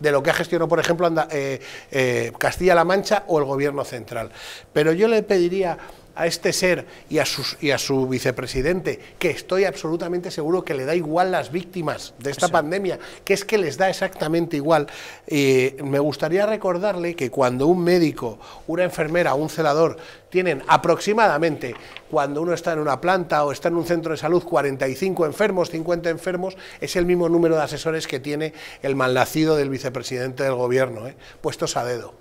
de lo que ha gestionado, por ejemplo, eh, eh, Castilla-La Mancha o el Gobierno Central. Pero yo le pediría a este ser y a, y a su vicepresidente, que estoy absolutamente seguro que le da igual las víctimas de esta pandemia, que es que les da exactamente igual, me gustaría recordarle que cuando un médico, una enfermera, un celador tienen aproximadamente, cuando uno está en una planta o está en un centro de salud, 45 enfermos, 50 enfermos, es el mismo número de asesores que tiene el malnacido del vicepresidente del gobierno, ¿eh? puestos a dedo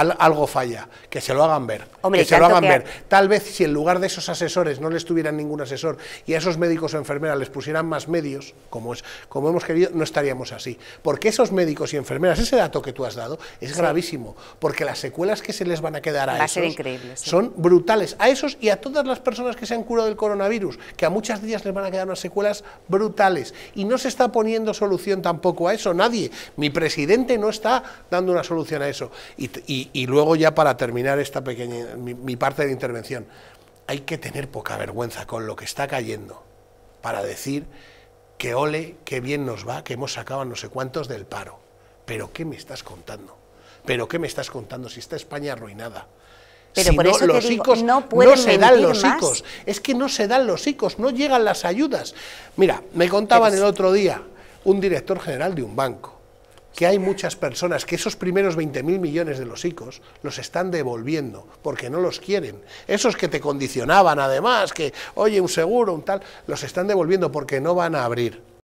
algo falla, que se lo hagan ver. que se lo hagan ver. Tal vez si en lugar de esos asesores no les tuvieran ningún asesor y a esos médicos o enfermeras les pusieran más medios, como, es, como hemos querido, no estaríamos así. Porque esos médicos y enfermeras, ese dato que tú has dado, es gravísimo, porque las secuelas que se les van a quedar a esos son brutales. A esos y a todas las personas que se han curado del coronavirus, que a muchas de ellas les van a quedar unas secuelas brutales. Y no se está poniendo solución tampoco a eso, nadie. Mi presidente no está dando una solución a eso. y y, luego ya para terminar esta pequeña, mi, parte de intervención, hay que tener poca vergüenza con lo que está cayendo para decir que ole, que bien nos va, que hemos sacado a no sé cuántos del paro. Pero ¿qué me estás contando? ¿Pero qué me estás contando si está España arruinada? Pero si no, los no, se dan los hijos. Es que no se dan los hijos, no llegan las ayudas. Mira, me contaban el otro día un director general de un banco que hay muchas personas que esos primeros 20.000 millones de los ICOs los están devolviendo porque no los quieren. Esos que te condicionaban además, que oye, un seguro, un tal, los están devolviendo porque no van a abrir.